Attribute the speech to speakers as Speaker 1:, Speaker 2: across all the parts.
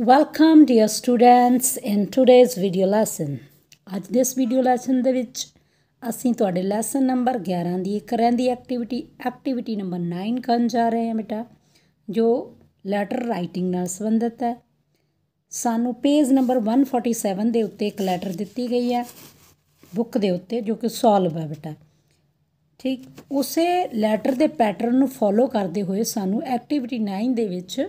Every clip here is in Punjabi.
Speaker 1: Welcome dear students in today's video lesson ਅੱਜ ਦੇ ਇਸ ਵੀਡੀਓ ਲੈਸਨ ਦੇ ਵਿੱਚ ਅਸੀਂ ਤੁਹਾਡੇ ਲੈਸਨ ਨੰਬਰ 11 ਦੀ ਇੱਕ ਰਹਿੰਦੀ ਐਕਟੀਵਿਟੀ ਐਕਟੀਵਿਟੀ ਨੰਬਰ 9 ਕਰਨ ਜਾ ਰਹੇ ਹਾਂ ਬੇਟਾ ਜੋ ਲੈਟਰ ਰਾਈਟਿੰਗ ਨਾਲ ਸੰਬੰਧਿਤ ਹੈ ਸਾਨੂੰ ਪੇਜ ਨੰਬਰ 147 ਦੇ ਉੱਤੇ ਇੱਕ ਲੈਟਰ ਦਿੱਤੀ ਗਈ ਹੈ ਬੁੱਕ ਦੇ ਉੱਤੇ ਜੋ ਕਿ ਸੋਲਵ ਹੈ ਬੇਟਾ ਠੀਕ ਉਸੇ ਲੈਟਰ ਦੇ ਪੈਟਰਨ ਨੂੰ ਫੋਲੋ ਕਰਦੇ ਹੋਏ ਸਾਨੂੰ ਐਕਟੀਵਿਟੀ 9 ਦੇ ਵਿੱਚ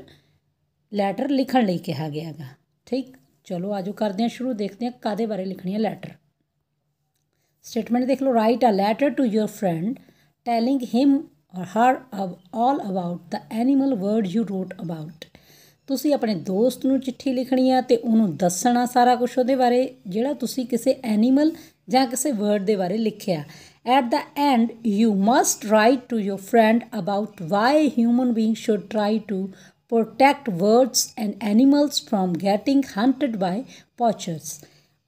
Speaker 1: ਲੈਟਰ ਲਿਖਣ ਲਈ ਕਿਹਾ ਗਿਆ ਹੈਗਾ ਠੀਕ ਚਲੋ ਆਜੋ ਕਰਦੇ ਹਾਂ ਸ਼ੁਰੂ ਦੇਖਦੇ ਹਾਂ ਕਾਦੇ ਬਾਰੇ ਲਿਖਣੀ ਹੈ ਲੈਟਰ ਸਟੇਟਮੈਂਟ ਦੇਖ ਲਓ write a letter to your friend telling him or her all about the animal bird you wrote about ਤੁਸੀਂ ਆਪਣੇ ਦੋਸਤ ਨੂੰ ਚਿੱਠੀ ਲਿਖਣੀ ਆ ਤੇ ਉਹਨੂੰ ਦੱਸਣਾ ਸਾਰਾ ਕੁਝ ਉਹਦੇ ਬਾਰੇ ਜਿਹੜਾ ਤੁਸੀਂ ਕਿਸੇ ਐਨੀਮਲ ਜਾਂ ਕਿਸੇ ਵਰਡ ਦੇ ਬਾਰੇ ਲਿਖਿਆ at the end you must write to your friend about why human being should try to protect birds and animals from getting hunted by poachers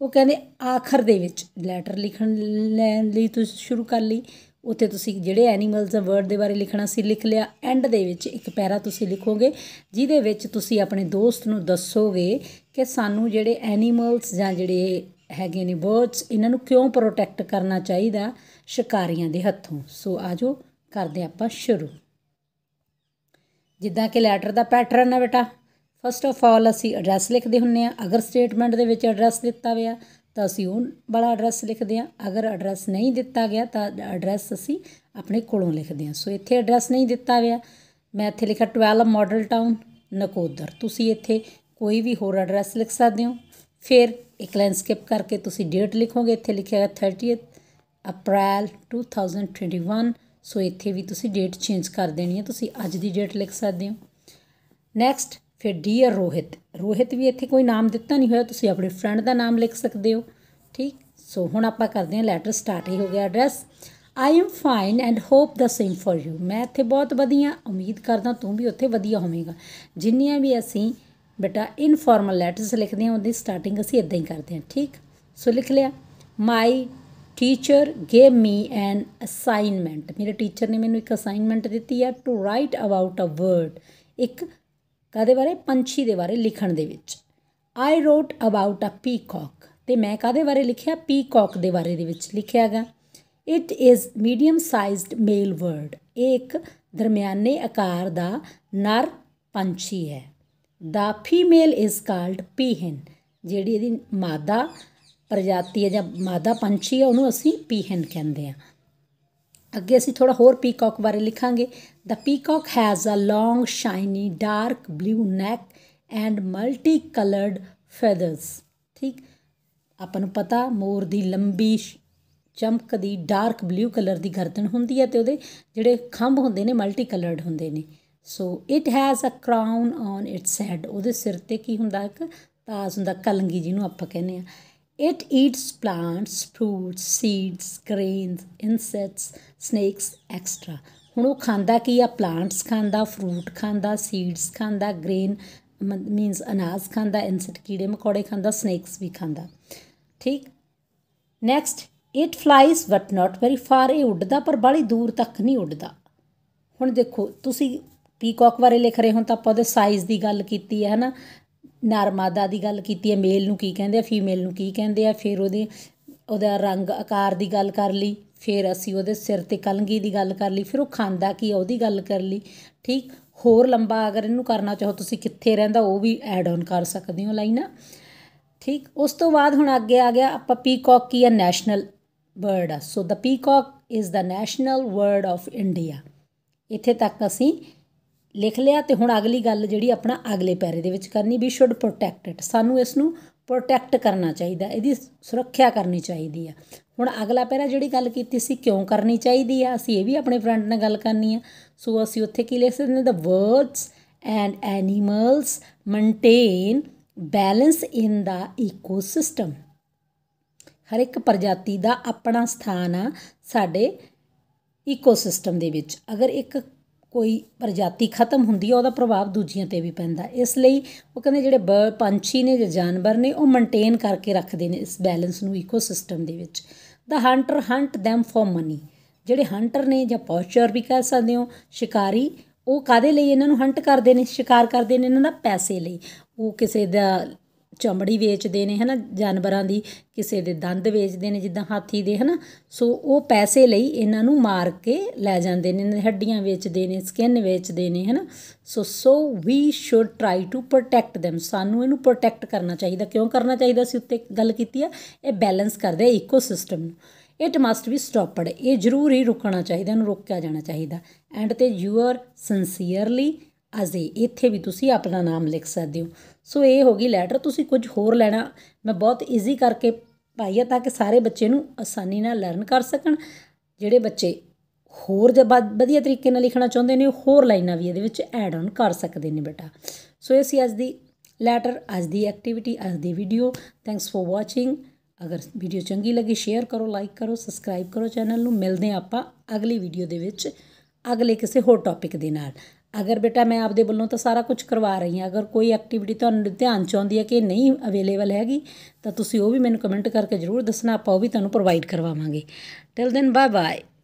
Speaker 1: ਉਹ ਕਹਿੰਦੇ ਆਖਰ ਦੇ ਵਿੱਚ ਲੈਟਰ ਲਿਖਣ ਲੈਣ ਲਈ ਤੁਸੀਂ ਸ਼ੁਰੂ ਕਰ ਲਈ ਉੱਥੇ ਤੁਸੀਂ ਜਿਹੜੇ ਐਨੀਮਲਸ ਦਾ ਵਰਡ ਦੇ ਬਾਰੇ ਲਿਖਣਾ ਸੀ ਲਿਖ ਲਿਆ ਐਂਡ ਦੇ ਵਿੱਚ ਇੱਕ ਪੈਰਾ ਤੁਸੀਂ ਲਿਖੋਗੇ ਜਿਹਦੇ ਵਿੱਚ ਤੁਸੀਂ ਆਪਣੇ ਦੋਸਤ ਨੂੰ ਦੱਸੋਗੇ ਕਿ ਸਾਨੂੰ ਜਿਹੜੇ ਐਨੀਮਲਸ ਜਾਂ ਜਿਹੜੇ ਹੈਗੇ ਨੇ ਬਰਡਸ ਇਹਨਾਂ ਨੂੰ ਕਿਉਂ ਪ੍ਰੋਟੈਕਟ ਕਰਨਾ ਚਾਹੀਦਾ ਸ਼ਿਕਾਰੀਆਂ ਦੇ ਹੱਥੋਂ ਸੋ ਆਜੋ ਕਰਦੇ ਆਪਾਂ ਸ਼ੁਰੂ ਜਿੱਦਾਂ ਕਿ ਲੈਟਰ ਦਾ ਪੈਟਰਨ ਹੈ ਬੇਟਾ ਫਸਟ ਆਫ ਆਲ ਅਸੀਂ ਐਡਰੈਸ ਲਿਖਦੇ ਹੁੰਨੇ ਆ ਅਗਰ ਸਟੇਟਮੈਂਟ ਦੇ ਵਿੱਚ ਐਡਰੈਸ ਦਿੱਤਾ ਹੋਇਆ ਤਾਂ ਅਸੀਂ ਉਹ ਵਾਲਾ ਐਡਰੈਸ ਲਿਖਦੇ ਆ ਅਗਰ ਐਡਰੈਸ ਨਹੀਂ ਦਿੱਤਾ ਗਿਆ ਤਾਂ ਐਡਰੈਸ ਅਸੀਂ ਆਪਣੇ ਕੋਲੋਂ ਲਿਖਦੇ ਆ ਸੋ ਇੱਥੇ ਐਡਰੈਸ ਨਹੀਂ ਦਿੱਤਾ ਹੋਇਆ ਮੈਂ ਇੱਥੇ ਲਿਖਿਆ 12 ਮਾਡਲ ਟਾਊਨ ਨਕੋਦਰ ਤੁਸੀਂ ਇੱਥੇ ਕੋਈ ਵੀ ਹੋਰ ਐਡਰੈਸ ਲਿਖ ਸਕਦੇ ਹੋ ਫਿਰ ਇੱਕ ਲਾਈਨ ਸਕਿਪ ਕਰਕੇ ਤੁਸੀਂ ਡੇਟ ਲਿਖੋਗੇ ਇੱਥੇ ਲਿਖਿਆ ਹੈ 30th ਅਪ੍ਰੈਲ 2021 ਸੋ ਇੱਥੇ ਵੀ ਤੁਸੀਂ ਡੇਟ ਚੇਂਜ ਕਰ ਦੇਣੀ ਹੈ ਤੁਸੀਂ ਅੱਜ ਦੀ ਡੇਟ ਲਿਖ ਸਕਦੇ ਹੋ ਨੈਕਸਟ ਫਿਰ ਡੀਅਰ ਰੋਹਿਤ ਰੋਹਿਤ ਵੀ ਇੱਥੇ ਕੋਈ ਨਾਮ ਦਿੱਤਾ ਨਹੀਂ ਹੋਇਆ ਤੁਸੀਂ ਆਪਣੇ ਫਰੈਂਡ ਦਾ ਨਾਮ ਲਿਖ ਸਕਦੇ ਹੋ ਠੀਕ ਸੋ ਹੁਣ ਆਪਾਂ ਕਰਦੇ ਹਾਂ ਲੈਟਰ ਸਟਾਰਟ ਹੀ ਹੋ ਗਿਆ address I am fine and hope the same for you ਮੈਂ ਇੱਥੇ ਬਹੁਤ ਵਧੀਆ ਉਮੀਦ ਕਰਦਾ ਤੂੰ ਵੀ ਉੱਥੇ ਵਧੀਆ ਹੋਵੇਂਗਾ ਜਿੰਨੀਆਂ ਵੀ ਅਸੀਂ ਬੇਟਾ ਇਨਫਾਰਮਲ ਲੈਟਰਸ ਲਿਖਦੇ ਹਾਂ ਉਹਦੀ ਸਟਾਰਟਿੰਗ ਅਸੀਂ ਇਦਾਂ ਹੀ ਕਰਦੇ ਹਾਂ ਠੀਕ ਸੋ ਲਿਖ ਲਿਆ my teacher gave me an assignment ਮੇਰੇ ਟੀਚਰ ਨੇ ਮੈਨੂੰ ਇੱਕ ਅਸਾਈਨਮੈਂਟ ਦਿੱਤੀ ਹੈ to write about a bird ਇੱਕ ਕਾਦੇ ਬਾਰੇ ਪੰਛੀ ਦੇ ਬਾਰੇ ਲਿਖਣ ਦੇ ਵਿੱਚ ਆਈ ਰੋਟ ਅਬਾਊਟ ਅ ਪੀਕੌਕ ਤੇ ਮੈਂ ਕਾਦੇ ਬਾਰੇ ਲਿਖਿਆ ਪੀਕੌਕ ਦੇ ਬਾਰੇ ਦੇ ਵਿੱਚ ਲਿਖਿਆਗਾ it is medium sized male bird ਇੱਕ ਦਰਮਿਆਨੇ ਆਕਾਰ ਦਾ ਨਰ ਪੰਛੀ ਹੈ the female is called peahen ਜਿਹੜੀ ਇਹਦੀ ਮਾਦਾ ਪ੍ਰਜਾਤੀ ਹੈ ਜਾਂ ਮਾਦਾ ਪੰਛੀ ਹੈ ਉਹਨੂੰ ਅਸੀਂ ਪੀਹਨ ਕਹਿੰਦੇ ਆ ਅੱਗੇ ਅਸੀਂ ਥੋੜਾ ਹੋਰ ਪੀਕੌਕ ਬਾਰੇ ਲਿਖਾਂਗੇ the peacock has a long shiny dark blue neck and multicoloured feathers ਠੀਕ ਆਪਾਂ ਨੂੰ ਪਤਾ ਮੋਰ ਦੀ ਲੰਬੀ ਚਮਕਦੀ ਡਾਰਕ ਬਲੂ ਕਲਰ ਦੀ ਗਰਦਨ ਹੁੰਦੀ ਹੈ ਤੇ ਉਹਦੇ ਜਿਹੜੇ ਖੰਭ ਹੁੰਦੇ ਨੇ ਮਲਟੀ ਕਲਰਡ ਹੁੰਦੇ ਨੇ so it has a crown on its head ਉਹਦੇ ਸਿਰ ਤੇ ਕੀ ਹੁੰਦਾ ਇੱਕ ਤਾਜ ਹੁੰਦਾ ਕਲੰਗੀ ਜਿਹਨੂੰ ਆਪਾਂ ਕਹਿੰਦੇ ਆ It eats plants, fruits, seeds, grains, insects, snakes, extra. ਹੁਣ ਉਹ ਖਾਂਦਾ ਕੀ ਆ ਪਲਾਂਟਸ ਖਾਂਦਾ ਫਰੂਟ ਖਾਂਦਾ ਸੀਡਸ ਖਾਂਦਾ ਗ੍ਰੇਨ ਮੀਨਸ ਅਨਾਜ ਖਾਂਦਾ ਇਨਸੈਕਟ ਕੀੜੇ ਮਕੌੜੇ ਖਾਂਦਾ ਸਨੇਕਸ ਵੀ ਖਾਂਦਾ ਠੀਕ next it flies but not very far ਇਹ ਉੱਡਦਾ ਪਰ ਬੜੀ ਦੂਰ ਤੱਕ ਨਹੀਂ ਉੱਡਦਾ ਹੁਣ ਦੇਖੋ ਤੁਸੀਂ ਪੀਕੌਕ ਬਾਰੇ ਲਿਖ ਰਹੇ ਹੋ ਤਾਂ ਆਪਾਂ ਉਹਦੇ ਸਾਈਜ਼ ਦੀ ਗੱਲ ਕੀਤੀ ਹੈ ਹਨਾ ਨਰ ਮਾਦਾ ਦੀ ਗੱਲ ਕੀਤੀ ਹੈ ਮੇਲ ਨੂੰ ਕੀ ਕਹਿੰਦੇ ਆ ਫੀਮੇਲ ਨੂੰ ਕੀ ਕਹਿੰਦੇ ਆ ਫਿਰ ਉਹਦੇ ਉਹਦਾ ਰੰਗ ਆਕਾਰ ਦੀ ਗੱਲ ਕਰ ਲਈ ਫਿਰ ਅਸੀਂ ਉਹਦੇ ਸਿਰ ਤੇ ਕਲੰਗੀ ਦੀ ਗੱਲ ਕਰ ਲਈ ਫਿਰ ਉਹ ਖਾਂਦਾ ਕੀ ਆ ਉਹਦੀ ਗੱਲ ਕਰ ਲਈ ਠੀਕ ਹੋਰ ਲੰਬਾ ਅਗਰ ਇਹਨੂੰ ਕਰਨਾ ਚਾਹੋ ਤੁਸੀਂ ਕਿੱਥੇ ਰਹਿੰਦਾ ਉਹ ਵੀ ਐਡ ਆਨ ਕਰ ਸਕਦੇ ਹੋ ਲਾਈਨਾਂ ਠੀਕ ਉਸ ਤੋਂ ਬਾਅਦ ਹੁਣ ਅੱਗੇ ਆ ਗਿਆ ਆਪਾਂ ਪੀਕੌਕ ਕੀ ਆ ਨੈਸ਼ਨਲ ਬਰਡ ਆ so the peacock is the national bird of India ਇੱਥੇ ਤੱਕ ਅਸੀਂ ਲਿਖ ਲਿਆ ਤੇ ਹੁਣ ਅਗਲੀ ਗੱਲ ਜਿਹੜੀ ਆਪਣਾ ਅਗਲੇ ਪੈਰੇ ਦੇ ਵਿੱਚ ਕਰਨੀ ਵੀ ਸ਼ੁੱਡ ਪ੍ਰੋਟੈਕਟ ਇਟ ਸਾਨੂੰ ਇਸ ਨੂੰ ਪ੍ਰੋਟੈਕਟ ਕਰਨਾ ਚਾਹੀਦਾ ਇਹਦੀ ਸੁਰੱਖਿਆ ਕਰਨੀ ਚਾਹੀਦੀ ਆ ਹੁਣ ਅਗਲਾ ਪੈਰਾ ਜਿਹੜੀ ਗੱਲ ਕੀਤੀ ਸੀ ਕਿਉਂ ਕਰਨੀ ਚਾਹੀਦੀ ਆ ਅਸੀਂ ਇਹ ਵੀ ਆਪਣੇ ਫਰੈਂਡ ਨਾਲ ਗੱਲ ਕਰਨੀ ਆ ਸੋ ਅਸੀਂ ਉੱਥੇ ਕੀ ਲਿਖ ਸਕਦੇ ਨੇ the birds and animals maintain balance in the ecosystem ਹਰ ਇੱਕ ਪ੍ਰਜਾਤੀ ਦਾ ਆਪਣਾ ਸਥਾਨ ਆ ਸਾਡੇ ਇਕੋਸਿਸਟਮ ਦੇ ਵਿੱਚ ਅਗਰ ਇੱਕ ਕੋਈ ਪ੍ਰਜਾਤੀ ਖਤਮ ਹੁੰਦੀ ਹੈ ਉਹਦਾ ਪ੍ਰਭਾਵ ਦੂਜੀਆਂ ਤੇ ਵੀ ਪੈਂਦਾ ਇਸ ਲਈ ਉਹ ਕਹਿੰਦੇ ਜਿਹੜੇ ਪੰਛੀ ਨੇ ਜਾਂ ਜਾਨਵਰ ਨੇ ਉਹ ਮੇਨਟੇਨ ਕਰਕੇ ਰੱਖਦੇ ਨੇ ਇਸ ਬੈਲੈਂਸ ਨੂੰ ਇਕੋਸਿਸਟਮ ਦੇ ਵਿੱਚ the hunter hunt them for money ਜਿਹੜੇ ਹੰਟਰ ਨੇ ਜਾਂ ਪੋਚਰ ਵੀ ਕਹਿ ਸਕਦੇ ਹੋ ਸ਼ਿਕਾਰੀ ਉਹ ਕਾਦੇ ਲਈ ਇਹਨਾਂ ਨੂੰ ਹੰਟ ਕਰਦੇ ਨੇ ਸ਼ਿਕਾਰ ਕਰਦੇ ਨੇ ਇਹਨਾਂ ਦਾ ਪੈਸੇ ਲਈ ਉਹ ਕਿਸੇ ਦਾ ਚਮੜੀ ਵੇਚਦੇ ਨੇ ਹਨਾ ਜਾਨਵਰਾਂ ਦੀ ਕਿਸੇ ਦੇ ਦੰਦ ਵੇਚਦੇ ਨੇ ਜਿੱਦਾਂ ਹਾਥੀ ਦੇ ਹਨਾ ਸੋ ਉਹ ਪੈਸੇ ਲਈ ਇਹਨਾਂ ਨੂੰ ਮਾਰ ਕੇ ਲੈ ਜਾਂਦੇ ਨੇ ਹੱਡੀਆਂ ਵੇਚਦੇ ਨੇ ਸਕਿਨ ਵੇਚਦੇ ਨੇ ਹਨਾ so so we should try to protect them ਸਾਨੂੰ ਇਹਨੂੰ ਪ੍ਰੋਟੈਕਟ ਕਰਨਾ ਚਾਹੀਦਾ ਕਿਉਂ ਕਰਨਾ ਚਾਹੀਦਾ ਸੀ ਉੱਤੇ ਗੱਲ ਕੀਤੀ ਆ ਇਹ ਬੈਲੈਂਸ ਕਰਦੇ ਇਕੋਸਿਸਟਮ ਨੂੰ ਇਟ ਮਸਟ ਬੀ ਸਟਾਪਡ ਇਹ ਜ਼ਰੂਰ ਹੀ ਰੁਕਣਾ ਚਾਹੀਦਾ ਇਹਨੂੰ ਰੋਕਿਆ ਜਾਣਾ ਚਾਹੀਦਾ ਐਂਡ ਤੇ ਯੂ ਆਰ ਸਿਨਸੀਅਰਲੀ ਅਜ਼ੇ ਇੱਥੇ ਵੀ ਤੁਸੀਂ ਆਪਣਾ ਨਾਮ ਲਿਖ ਸਕਦੇ ਹੋ ਸੋ ਇਹ ਹੋ ਗਈ ਲੈਟਰ ਤੁਸੀਂ ਕੁਝ ਹੋਰ ਲੈਣਾ ਮੈਂ ਬਹੁਤ ਈਜ਼ੀ ਕਰਕੇ ਪਾਈ ਆ ਤਾਂ ਕਿ ਸਾਰੇ ਬੱਚੇ ਨੂੰ ਆਸਾਨੀ ਨਾਲ ਲਰਨ ਕਰ ਸਕਣ ਜਿਹੜੇ ਬੱਚੇ ਹੋਰ ਵਧੀਆ ਤਰੀਕੇ ਨਾਲ ਲਿਖਣਾ ਚਾਹੁੰਦੇ ਨੇ ਹੋਰ ਲਾਈਨਾਂ ਵੀ ਇਹਦੇ ਵਿੱਚ ਐਡ ਆਨ ਕਰ ਸਕਦੇ ਨੇ ਬੇਟਾ ਸੋ ਇਹ ਸੀ ਅੱਜ ਦੀ ਲੈਟਰ ਅੱਜ ਦੀ ਐਕਟੀਵਿਟੀ ਅੱਜ ਦੀ ਵੀਡੀਓ ਥੈਂਕਸ ਫॉर ਵਾਚਿੰਗ ਅਗਰ ਵੀਡੀਓ ਚੰਗੀ ਲੱਗੀ ਸ਼ੇਅਰ ਕਰੋ ਲਾਈਕ ਕਰੋ ਸਬਸਕ੍ਰਾਈਬ ਕਰੋ ਚੈਨਲ ਨੂੰ ਮਿਲਦੇ ਆਪਾਂ ਅਗਲੀ ਵੀਡੀਓ ਦੇ ਵਿੱਚ ਅਗਲੇ ਕਿਸੇ ਹੋਰ ਟੌਪਿਕ ਦੇ ਨਾਲ ਅਗਰ ਬੇਟਾ ਮੈਂ ਆਪਦੇ ਵੱਲੋਂ ਤਾਂ ਸਾਰਾ ਕੁਝ ਕਰਵਾ ਰਹੀ ਹਾਂ ਅਗਰ ਕੋਈ ਐਕਟੀਵਿਟੀ ਤੁਹਾਨੂੰ ਧਿਆਨ ਚ ਆਉਂਦੀ ਹੈ ਕਿ ਨਹੀਂ ਅਵੇਲੇਬਲ ਹੈਗੀ ਤਾਂ ਤੁਸੀਂ ਉਹ ਵੀ ਮੈਨੂੰ ਕਮੈਂਟ ਕਰਕੇ ਜ਼ਰੂਰ ਦੱਸਣਾ ਆਪਾਂ ਉਹ ਵੀ ਤੁਹਾਨੂੰ ਪ੍ਰੋਵਾਈਡ ਕਰਵਾਵਾਂਗੇ ਟਿਲ ਦੈਨ ਬਾਏ ਬਾਏ